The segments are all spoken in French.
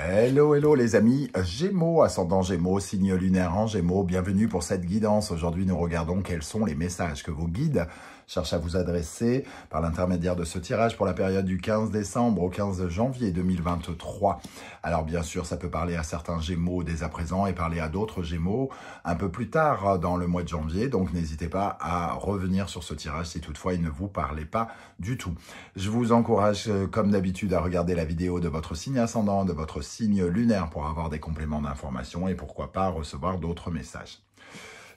Hello, hello les amis, Gémeaux, ascendant Gémeaux, signe lunaire en Gémeaux, bienvenue pour cette guidance. Aujourd'hui, nous regardons quels sont les messages que vos guides cherche à vous adresser par l'intermédiaire de ce tirage pour la période du 15 décembre au 15 janvier 2023. Alors bien sûr, ça peut parler à certains Gémeaux dès à présent et parler à d'autres Gémeaux un peu plus tard euh, dans le mois de janvier, donc n'hésitez pas à revenir sur ce tirage si toutefois il ne vous parlait pas du tout. Je vous encourage euh, comme d'habitude à regarder la vidéo de votre signe ascendant, de votre signe lunaire pour avoir des compléments d'information et pourquoi pas recevoir d'autres messages.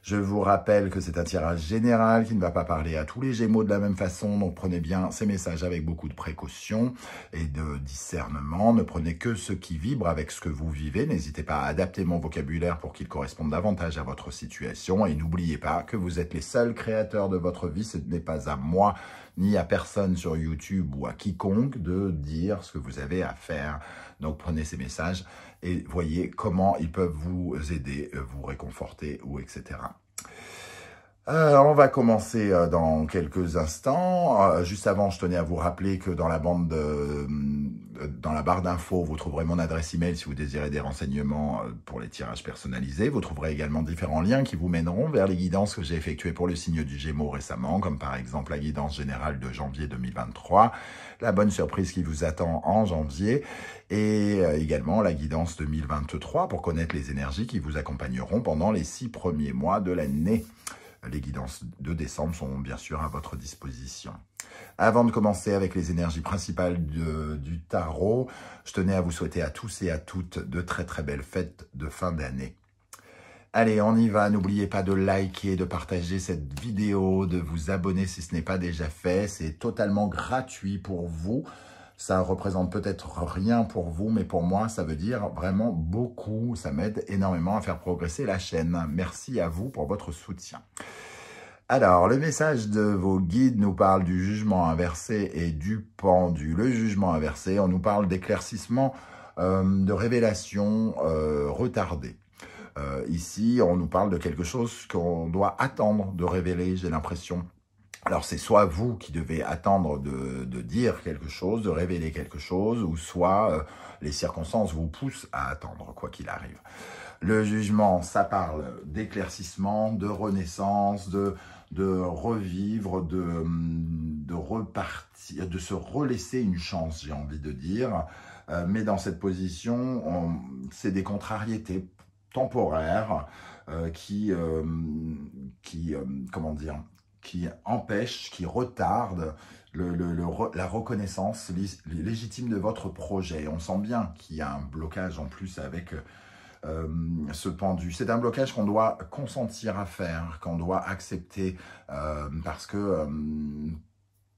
Je vous rappelle que c'est un tirage général qui ne va pas parler à tous les Gémeaux de la même façon, donc prenez bien ces messages avec beaucoup de précaution et de discernement. Ne prenez que ce qui vibre avec ce que vous vivez. N'hésitez pas à adapter mon vocabulaire pour qu'il corresponde davantage à votre situation et n'oubliez pas que vous êtes les seuls créateurs de votre vie. Ce n'est pas à moi ni à personne sur YouTube ou à quiconque de dire ce que vous avez à faire. Donc prenez ces messages et voyez comment ils peuvent vous aider, euh, vous réconforter ou etc. Euh, on va commencer euh, dans quelques instants. Euh, juste avant, je tenais à vous rappeler que dans la bande, de, dans la barre d'infos, vous trouverez mon adresse email si vous désirez des renseignements pour les tirages personnalisés. Vous trouverez également différents liens qui vous mèneront vers les guidances que j'ai effectuées pour le signe du Gémeaux récemment, comme par exemple la guidance générale de janvier 2023, la bonne surprise qui vous attend en janvier, et également la guidance 2023 pour connaître les énergies qui vous accompagneront pendant les six premiers mois de l'année. Les guidances de décembre sont bien sûr à votre disposition. Avant de commencer avec les énergies principales du tarot, je tenais à vous souhaiter à tous et à toutes de très très belles fêtes de fin d'année. Allez, on y va. N'oubliez pas de liker, de partager cette vidéo, de vous abonner si ce n'est pas déjà fait. C'est totalement gratuit pour vous. Ça représente peut-être rien pour vous, mais pour moi, ça veut dire vraiment beaucoup. Ça m'aide énormément à faire progresser la chaîne. Merci à vous pour votre soutien. Alors, le message de vos guides nous parle du jugement inversé et du pendu. Le jugement inversé, on nous parle d'éclaircissement, euh, de révélation retardées. Euh, retardée. Euh, ici, on nous parle de quelque chose qu'on doit attendre de révéler, j'ai l'impression. Alors c'est soit vous qui devez attendre de, dire quelque chose, de révéler quelque chose, ou soit euh, les circonstances vous poussent à attendre, quoi qu'il arrive. Le jugement, ça parle d'éclaircissement, de renaissance, de, revivre, de, repartir, de se relaisser une chance, j'ai envie de dire. Euh, mais dans cette position, c'est des contrariétés temporaires euh, qui, qui comment dire, qui empêche, qui retarde la reconnaissance légitime de votre projet. On sent bien qu'il y a un blocage en plus avec euh, ce pendu. C'est un blocage qu'on doit consentir à faire, qu'on doit accepter euh, parce euh,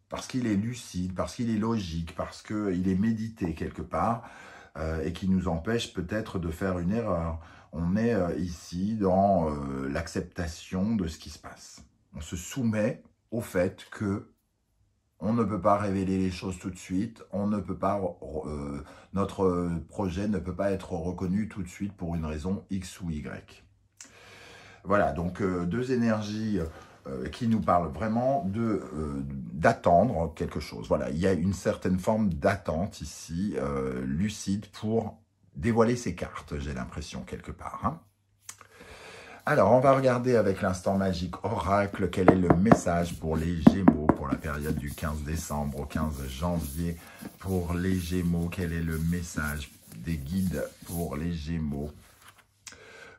parce qu'il est lucide, parce qu'il est logique, parce qu'il est médité quelque part, et qui nous empêche peut-être de faire une erreur. On est ici dans l'acceptation de ce qui se passe on se soumet au fait que on ne peut pas révéler les choses tout de suite, on ne peut pas, euh, notre projet ne peut pas être reconnu tout de suite pour une raison X ou Y. Voilà, donc euh, deux énergies euh, qui nous parlent vraiment d'attendre quelque chose. Voilà, il y a une certaine forme d'attente ici, lucide, pour dévoiler ses cartes, j'ai l'impression, quelque part. Hein. Alors, on va regarder avec l'instant magique oracle quel est le message pour les Gémeaux pour la période du 15 décembre au 15 janvier. Pour les Gémeaux, quel est le message des guides pour les Gémeaux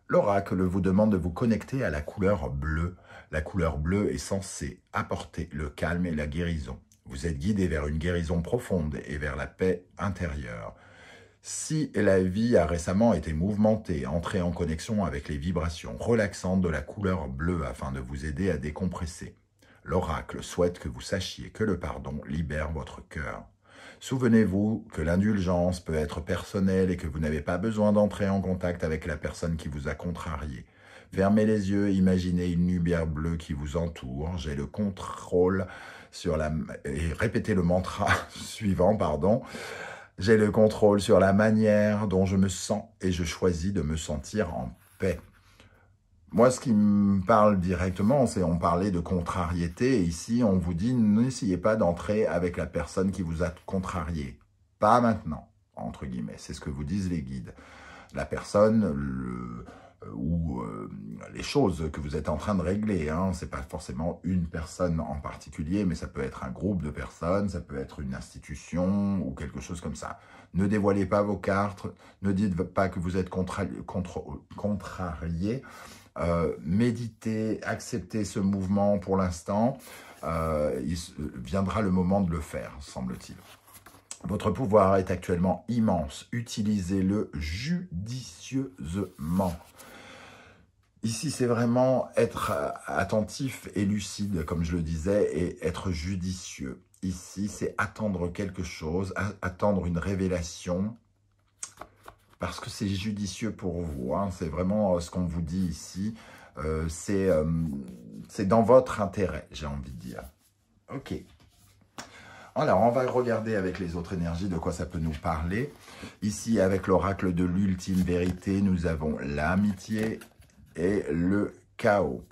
L'oracle vous demande de vous connecter à la couleur bleue. La couleur bleue est censée apporter le calme et la guérison. Vous êtes guidé vers une guérison profonde et vers la paix intérieure. Si la vie a récemment été mouvementée, entrez en connexion avec les vibrations relaxantes de la couleur bleue afin de vous aider à décompresser. L'oracle souhaite que vous sachiez que le pardon libère votre cœur. Souvenez-vous que l'indulgence peut être personnelle et que vous n'avez pas besoin d'entrer en contact avec la personne qui vous a contrarié. Fermez les yeux, imaginez une lumière bleue qui vous entoure. J'ai le contrôle sur la... et répétez le mantra suivant, pardon. J'ai le contrôle sur la manière dont je me sens et je choisis de me sentir en paix. Moi, ce qui me parle directement, c'est on parlait de contrariété. Et ici, on vous dit, n'essayez pas d'entrer avec la personne qui vous a contrarié. Pas maintenant, entre guillemets. C'est ce que vous disent les guides. La personne, le, ou euh, les choses que vous êtes en train de régler. Hein. Ce n'est pas forcément une personne en particulier, mais ça peut être un groupe de personnes, ça peut être une institution ou quelque chose comme ça. Ne dévoilez pas vos cartes, ne dites pas que vous êtes contrarié. Euh, méditez, acceptez ce mouvement pour l'instant. Euh, il viendra le moment de le faire, semble-t-il. Votre pouvoir est actuellement immense. Utilisez-le judicieusement. Ici, c'est vraiment être euh, attentif et lucide, comme je le disais, et être judicieux. Ici, c'est attendre quelque chose, attendre une révélation, parce que c'est judicieux pour vous. Hein. C'est vraiment euh, ce qu'on vous dit ici. Euh, c'est dans votre intérêt, j'ai envie de dire. Ok. Alors, on va regarder avec les autres énergies de quoi ça peut nous parler. Ici, avec l'oracle de l'ultime vérité, nous avons l'amitié, et le chaos.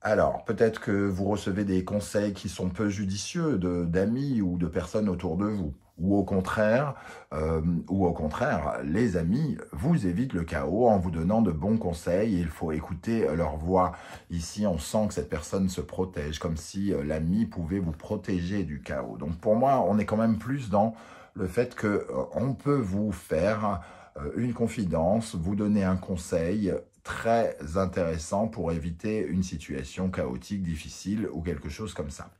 Alors, peut-être que vous recevez des conseils qui sont peu judicieux d'amis ou de personnes autour de vous. Ou au contraire, euh, ou au contraire, les amis vous évitent le chaos en vous donnant de bons conseils. Il faut écouter leur voix. Ici, on sent que cette personne se protège, comme si euh, l'ami pouvait vous protéger du chaos. Donc, pour moi, on est quand même plus dans le fait que euh, on peut vous faire une confidence, vous donner un conseil très intéressant pour éviter une situation chaotique, difficile ou quelque chose comme ça.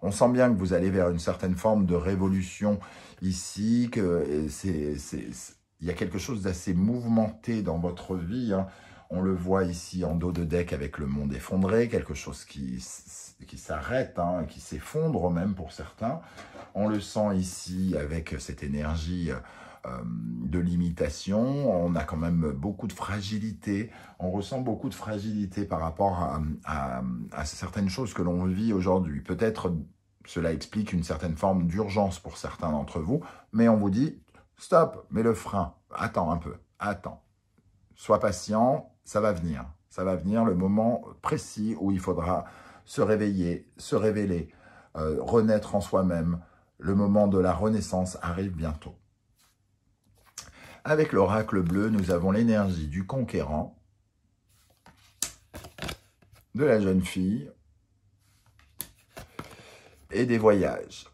On sent bien que vous allez vers une certaine forme de révolution ici, que il y a quelque chose d'assez mouvementé dans votre vie. Hein. On le voit ici en dos de deck avec le monde effondré, quelque chose qui, qui s'arrête, hein, qui s'effondre même pour certains. On le sent ici avec cette énergie euh, euh, de limitation, on a quand même beaucoup de fragilité, on ressent beaucoup de fragilité par rapport à, à certaines choses que l'on vit aujourd'hui. Peut-être cela explique une certaine forme d'urgence pour certains d'entre vous, mais on vous dit, stop, mets le frein, attends un peu, attends. Sois patient, ça va venir. Ça va venir le moment précis où il faudra se réveiller, se révéler, euh, renaître en soi-même. Le moment de la renaissance arrive bientôt. Avec l'oracle bleu, nous avons l'énergie du conquérant, de la jeune fille et des voyages.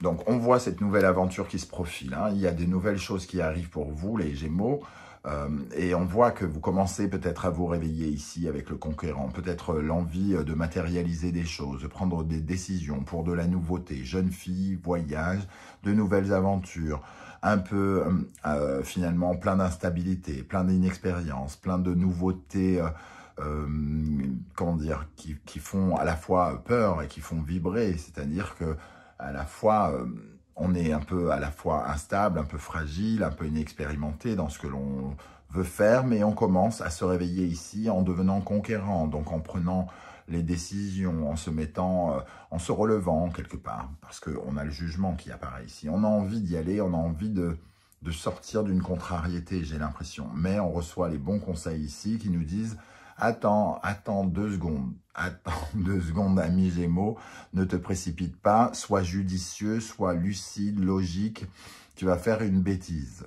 Donc, on voit cette nouvelle aventure qui se profile. Hein. Il y a des nouvelles choses qui arrivent pour vous, les Gémeaux. Euh, et on voit que vous commencez peut-être à vous réveiller ici avec le conquérant, peut-être l'envie euh, de matérialiser des choses, de prendre des décisions pour de la nouveauté, jeune fille, voyage, de nouvelles aventures, un peu euh, finalement plein d'instabilité, plein d'inexpérience, plein de nouveautés, comment dire, qui, qui, font à la fois peur et qui font vibrer, c'est-à-dire que à la fois on est un peu à la fois instable, un peu fragile, un peu inexpérimenté dans ce que l'on veut faire, mais on commence à se réveiller ici en devenant conquérant, donc en prenant les décisions, en se mettant, euh, en se relevant quelque part, parce qu'on a le jugement qui apparaît ici. On a envie d'y aller, on a envie de sortir d'une contrariété, j'ai l'impression. Mais on reçoit les bons conseils ici qui nous disent Attends, attends deux secondes. Attends deux secondes, ami Gémeaux. Ne te précipite pas. Sois judicieux, sois lucide, logique. Tu vas faire une bêtise.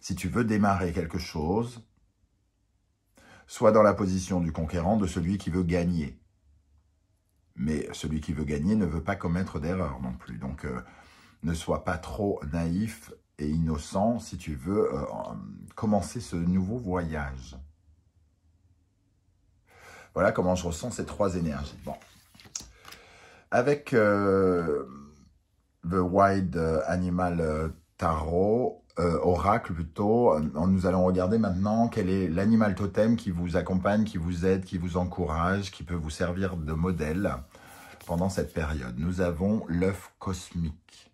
Si tu veux démarrer quelque chose, sois dans la position du conquérant, de celui qui veut gagner. Mais celui qui veut gagner ne veut pas commettre d'erreur non plus. Donc, euh, ne sois pas trop naïf et innocent si tu veux euh, commencer ce nouveau voyage. Voilà comment je ressens ces trois énergies. Bon. Avec euh, The Wild Animal Tarot, euh, oracle plutôt, euh, nous allons regarder maintenant quel est l'animal totem qui vous accompagne, qui vous aide, qui vous encourage, qui peut vous servir de modèle pendant cette période. Nous avons l'œuf cosmique.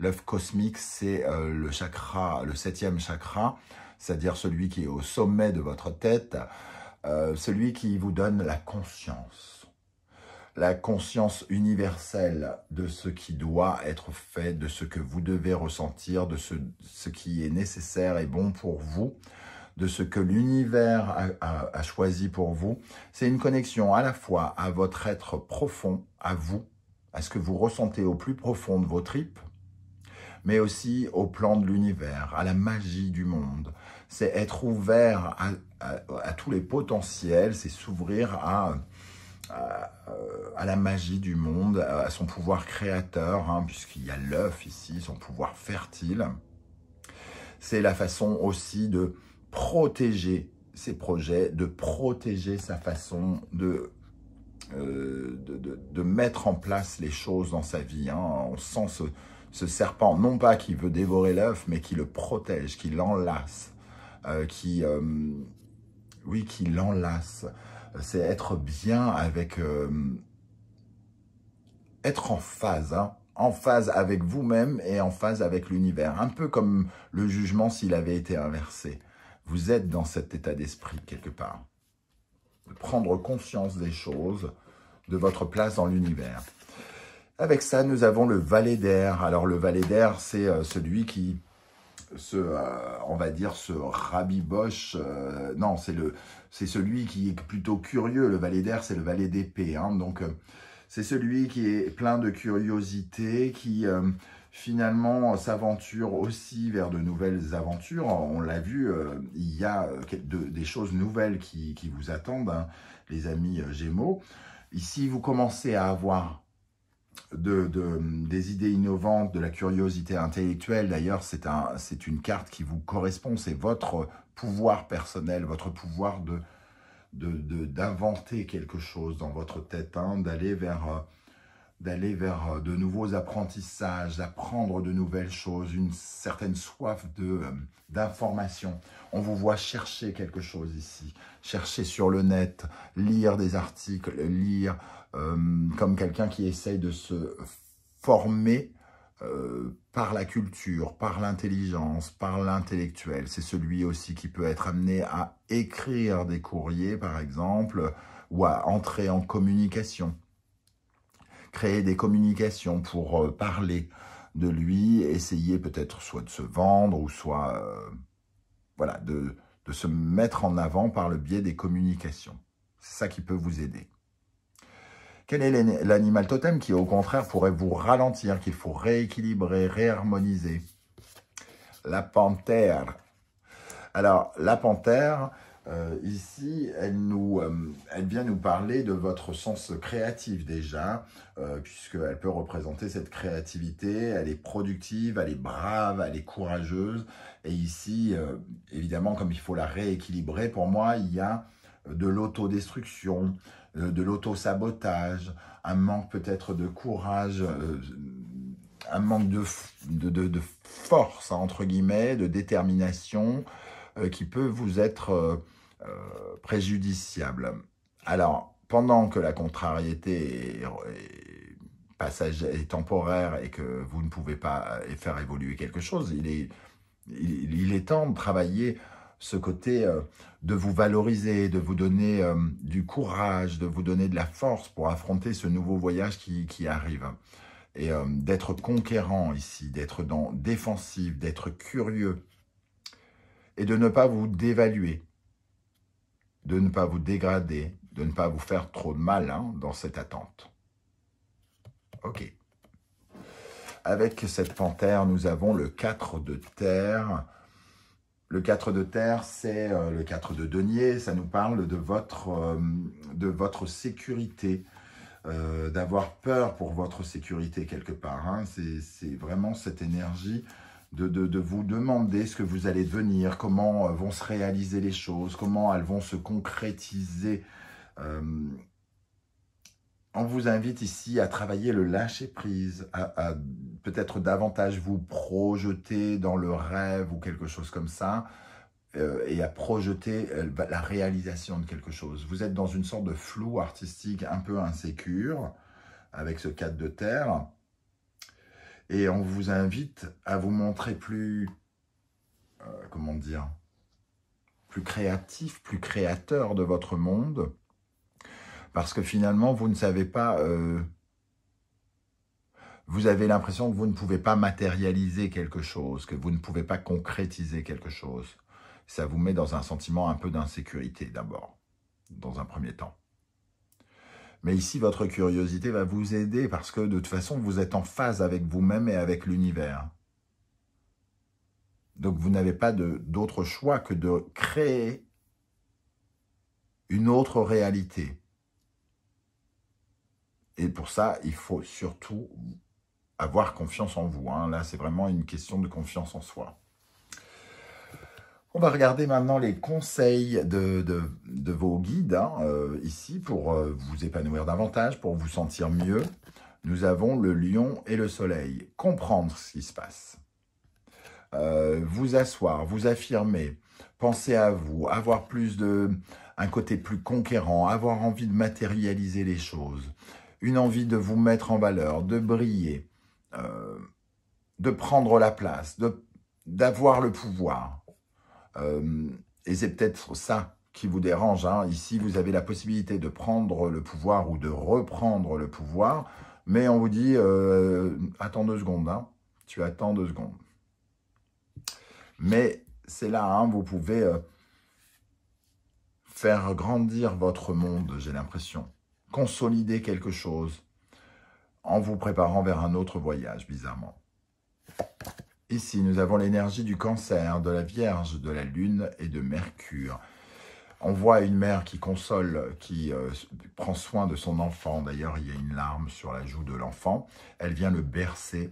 L'œuf cosmique, c'est le chakra, le septième chakra, c'est-à-dire celui qui est au sommet de votre tête, euh, celui qui vous donne la conscience, la conscience universelle de ce qui doit être fait, de ce que vous devez ressentir, de ce, qui est nécessaire et bon pour vous, de ce que l'univers a, a choisi pour vous. C'est une connexion à la fois à votre être profond, à vous, à ce que vous ressentez au plus profond de vos tripes, mais aussi au plan de l'univers, à la magie du monde, c'est être ouvert à, tous les potentiels, c'est s'ouvrir à, la magie du monde, à son pouvoir créateur, hein, puisqu'il y a l'œuf ici, son pouvoir fertile. C'est la façon aussi de protéger ses projets, de protéger sa façon de, euh, mettre en place les choses dans sa vie. Hein. On sent ce, ce serpent, non pas qui veut dévorer l'œuf, mais qui le protège, qui l'enlace euh, qui, euh, oui, qui l'enlace. C'est être bien avec, euh, être en phase, hein. en phase avec vous-même et en phase avec l'univers. Un peu comme le jugement s'il avait été inversé. Vous êtes dans cet état d'esprit quelque part. prendre conscience des choses, de votre place dans l'univers. Avec ça, nous avons le valet d'air. Alors le valet d'air, c'est celui qui ce, euh, on va dire, ce rabiboche, euh, non, c'est le, c'est celui qui est plutôt curieux, le valet d'air, c'est le valet d'épée, hein. donc euh, c'est celui qui est plein de curiosité, qui finalement s'aventure aussi vers de nouvelles aventures. On l'a vu, il y a des choses nouvelles qui, vous attendent, hein, les amis Gémeaux. Ici, vous commencez à avoir de, des idées innovantes, de la curiosité intellectuelle. D'ailleurs, c'est un, une carte qui vous correspond, c'est votre pouvoir personnel, votre pouvoir d'inventer de, de, quelque chose dans votre tête, hein, d'aller vers euh, d'aller vers euh, de nouveaux apprentissages, d'apprendre de nouvelles choses, une certaine soif euh, d'information. On vous voit chercher quelque chose ici, chercher sur le net, lire des articles, lire euh, comme quelqu'un qui essaye de se former par la culture, par l'intelligence, par l'intellectuel. C'est celui aussi qui peut être amené à écrire des courriers, par exemple, ou à entrer en communication créer des communications, pour euh, parler de lui, essayer peut-être soit de se vendre ou soit euh, voilà, de, de se mettre en avant par le biais des communications. C'est ça qui peut vous aider. Quel est l'animal totem qui, au contraire, pourrait vous ralentir, qu'il faut rééquilibrer, réharmoniser La panthère. Alors, la panthère, euh, ici, elle, nous, euh, elle vient nous parler de votre sens créatif déjà, euh, puisqu'elle peut représenter cette créativité, elle est productive, elle est brave, elle est courageuse. Et ici, évidemment, comme il faut la rééquilibrer, pour moi, il y a de l'autodestruction, de l'autosabotage, un manque peut-être de courage, un manque de, de, de, force, entre guillemets, de détermination, qui peut vous être euh, préjudiciable. Alors, pendant que la contrariété est, passage, temporaire et que vous ne pouvez pas euh, faire évoluer quelque chose, il est, temps de travailler ce côté euh, de vous valoriser, de vous donner du courage, de vous donner de la force pour affronter ce nouveau voyage qui, arrive. Et d'être conquérant ici, d'être dans défensif, d'être curieux et de ne pas vous dévaluer de ne pas vous dégrader, de ne pas vous faire trop de mal hein, dans cette attente. Ok. Avec cette panthère, nous avons le 4 de terre. Le 4 de terre, c'est euh, le 4 de denier. Ça nous parle de votre, euh, sécurité, euh, d'avoir peur pour votre sécurité quelque part. Hein. C'est vraiment cette énergie de, vous demander ce que vous allez devenir, comment euh, vont se réaliser les choses, comment elles vont se concrétiser. Euh, on vous invite ici à travailler le lâcher-prise, à, peut-être davantage vous projeter dans le rêve ou quelque chose comme ça, euh, et à projeter bah, la réalisation de quelque chose. Vous êtes dans une sorte de flou artistique un peu insécure, avec ce cadre de terre. Et on vous invite à vous montrer plus, euh, comment dire, plus créatif, plus créateur de votre monde, parce que finalement, vous ne savez pas, euh, vous avez l'impression que vous ne pouvez pas matérialiser quelque chose, que vous ne pouvez pas concrétiser quelque chose. Ça vous met dans un sentiment un peu d'insécurité d'abord, dans un premier temps. Mais ici, votre curiosité va vous aider parce que de toute façon, vous êtes en phase avec vous-même et avec l'univers. Donc vous n'avez pas d'autre choix que de créer une autre réalité. Et pour ça, il faut surtout avoir confiance en vous. Hein. Là, c'est vraiment une question de confiance en soi. On va regarder maintenant les conseils de, vos guides hein, euh, ici pour euh, vous épanouir davantage, pour vous sentir mieux. Nous avons le lion et le soleil. Comprendre ce qui se passe. Euh, vous asseoir, vous affirmer, penser à vous, avoir plus de un côté plus conquérant, avoir envie de matérialiser les choses, une envie de vous mettre en valeur, de briller, de prendre la place, d'avoir le pouvoir. Euh, et c'est peut-être ça qui vous dérange. Hein. Ici, vous avez la possibilité de prendre le pouvoir ou de reprendre le pouvoir, mais on vous dit, euh, attends deux secondes, hein. tu attends deux secondes. Mais c'est là, hein, vous pouvez euh, faire grandir votre monde, j'ai l'impression, consolider quelque chose en vous préparant vers un autre voyage, bizarrement. Ici, nous avons l'énergie du cancer, de la Vierge, de la Lune et de Mercure. On voit une mère qui console, qui euh, prend soin de son enfant. D'ailleurs, il y a une larme sur la joue de l'enfant. Elle vient le bercer.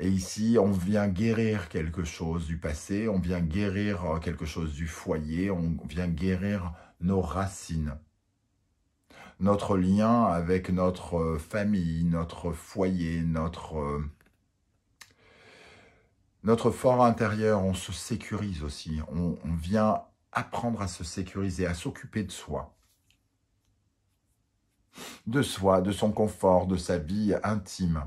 Et ici, on vient guérir quelque chose du passé, on vient guérir euh, quelque chose du foyer, on vient guérir nos racines notre lien avec notre euh, famille, notre foyer, notre notre fort intérieur, on se sécurise aussi. On, vient apprendre à se sécuriser, à s'occuper de soi. De soi, de son confort, de sa vie intime.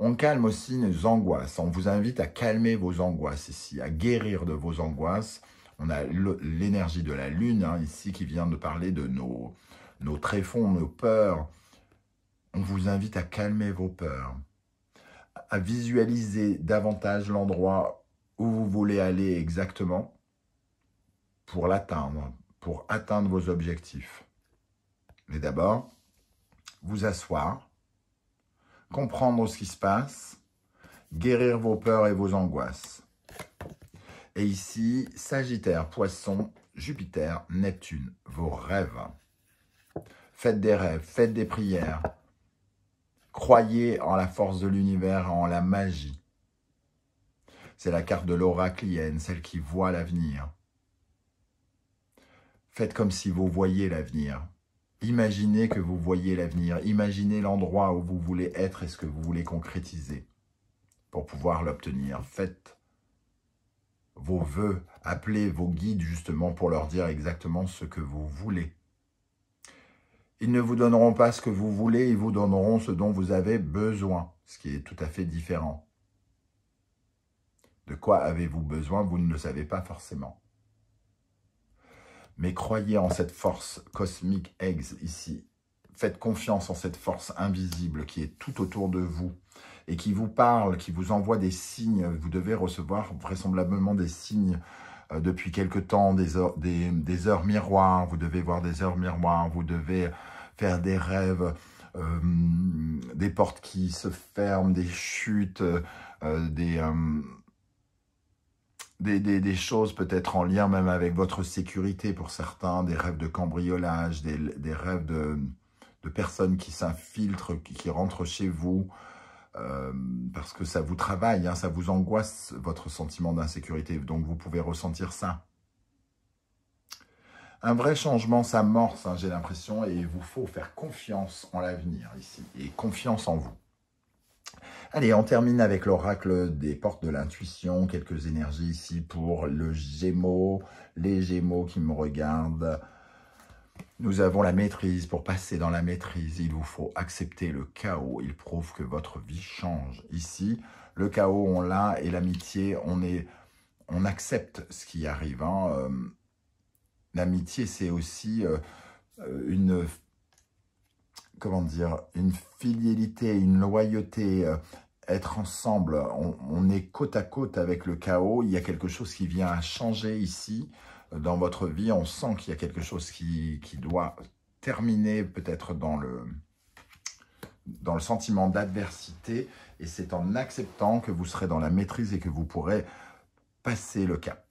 On calme aussi nos angoisses. On vous invite à calmer vos angoisses ici, à guérir de vos angoisses. On a l'énergie de la lune hein, ici qui vient de parler de nos, nos tréfonds, nos peurs. On vous invite à calmer vos peurs à visualiser davantage l'endroit où vous voulez aller exactement pour l'atteindre, pour atteindre vos objectifs. Mais d'abord, vous asseoir, comprendre ce qui se passe, guérir vos peurs et vos angoisses. Et ici, Sagittaire, Poisson, Jupiter, Neptune, vos rêves. Faites des rêves, faites des prières, croyez en la force de l'univers, en la magie. C'est la carte de l'oraclienne, celle qui voit l'avenir. Faites comme si vous voyiez l'avenir. Imaginez que vous voyez l'avenir. Imaginez l'endroit où vous voulez être et ce que vous voulez concrétiser. Pour pouvoir l'obtenir, faites vos voeux, appelez vos guides justement pour leur dire exactement ce que vous voulez. Ils ne vous donneront pas ce que vous voulez, ils vous donneront ce dont vous avez besoin, ce qui est tout à fait différent. De quoi avez-vous besoin Vous ne le savez pas forcément. Mais croyez en cette force cosmique Eggs ici. Faites confiance en cette force invisible qui est tout autour de vous et qui vous parle, qui vous envoie des signes. Vous devez recevoir vraisemblablement des signes euh, depuis quelque temps des heures, des, heures miroirs, vous devez voir des heures miroirs, vous devez faire des rêves, euh, des portes qui se ferment, des chutes, euh, des, des, des, choses peut-être en lien même avec votre sécurité pour certains, des rêves de cambriolage, des, des rêves de, de personnes qui s'infiltrent, qui rentrent chez vous, euh, parce que ça vous travaille, hein, ça vous angoisse votre sentiment d'insécurité, donc vous pouvez ressentir ça. Un vrai changement s'amorce, hein, j'ai l'impression, et il vous faut faire confiance en l'avenir ici, et confiance en vous. Allez, on termine avec l'oracle des portes de l'intuition, quelques énergies ici pour le Gémeaux, les Gémeaux qui me regardent, nous avons la maîtrise. Pour passer dans la maîtrise, il vous faut accepter le chaos. Il prouve que votre vie change. Ici, le chaos, on l'a, et l'amitié, on est, on accepte ce qui arrive. Hein. Euh, l'amitié, c'est aussi euh, euh, une, comment dire, une fidélité, une loyauté, être ensemble, on, est côte à côte avec le chaos, il y a quelque chose qui vient à changer ici, euh, dans votre vie, on sent qu'il y a quelque chose qui, qui doit terminer peut-être dans le, dans le sentiment d'adversité, et c'est en acceptant que vous serez dans la maîtrise et que vous pourrez passer le cap.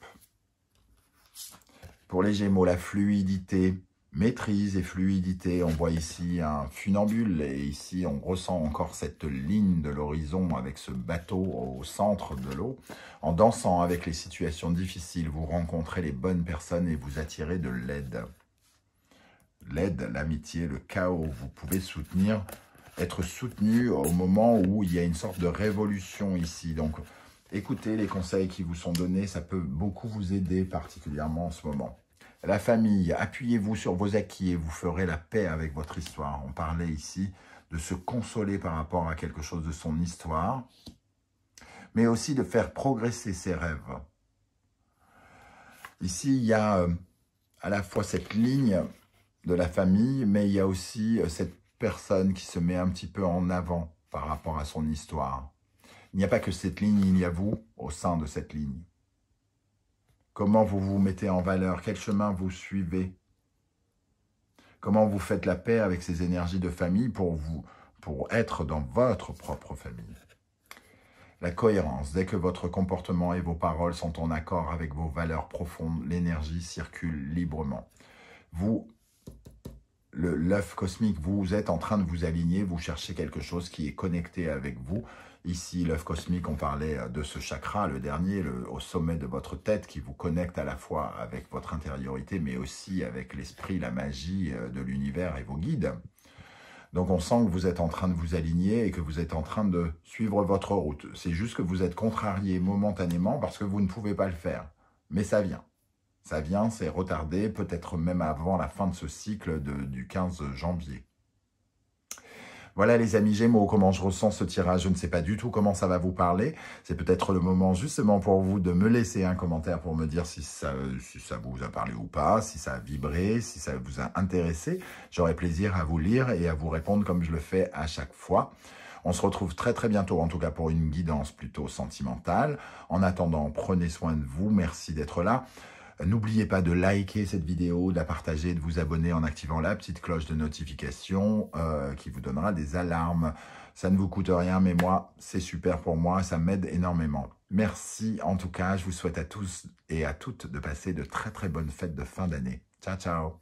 Pour les Gémeaux, la fluidité, maîtrise et fluidité. On voit ici un funambule et ici on ressent encore cette ligne de l'horizon avec ce bateau au centre de l'eau. En dansant avec les situations difficiles, vous rencontrez les bonnes personnes et vous attirez de l'aide. L'aide, l'amitié, le chaos, vous pouvez soutenir, être soutenu au moment où il y a une sorte de révolution ici. Donc écoutez les conseils qui vous sont donnés, ça peut beaucoup vous aider particulièrement en ce moment. La famille, appuyez-vous sur vos acquis et vous ferez la paix avec votre histoire. On parlait ici de se consoler par rapport à quelque chose de son histoire, mais aussi de faire progresser ses rêves. Ici, il y a euh, à la fois cette ligne de la famille, mais il y a aussi euh, cette personne qui se met un petit peu en avant par rapport à son histoire. Il n'y a pas que cette ligne, il y a vous au sein de cette ligne. Comment vous vous mettez en valeur Quel chemin vous suivez Comment vous faites la paix avec ces énergies de famille pour, vous, pour être dans votre propre famille la cohérence, dès que votre comportement et vos paroles sont en accord avec vos valeurs profondes, l'énergie circule librement. Vous, l'œuf cosmique, vous êtes en train de vous aligner, vous cherchez quelque chose qui est connecté avec vous, Ici, l'œuf cosmique, on parlait euh, de ce chakra, le dernier, au sommet de votre tête, qui vous connecte à la fois avec votre intériorité, mais aussi avec l'esprit, la magie euh, de l'univers et vos guides. Donc on sent que vous êtes en train de vous aligner et que vous êtes en train de suivre votre route. C'est juste que vous êtes contrarié momentanément parce que vous ne pouvez pas le faire. Mais ça vient. Ça vient, c'est retardé, peut-être même avant la fin de ce cycle du 15 janvier. Voilà les amis Gémeaux, comment je ressens ce tirage. Je ne sais pas du tout comment ça va vous parler. C'est peut-être le moment justement pour vous de me laisser un commentaire pour me dire si ça, ça vous a parlé ou pas, si ça a vibré, si ça vous a intéressé. J'aurai plaisir à vous lire et à vous répondre comme je le fais à chaque fois. On se retrouve très très bientôt, en tout cas pour une guidance plutôt sentimentale. En attendant, prenez soin de vous. Merci d'être là. N'oubliez pas de liker cette vidéo, de la partager, de vous abonner en activant la petite cloche de notification euh, qui vous donnera des alarmes. Ça ne vous coûte rien, mais moi, c'est super pour moi, ça m'aide énormément. Merci en tout cas, je vous souhaite à tous et à toutes de passer de très très bonnes fêtes de fin d'année. Ciao, ciao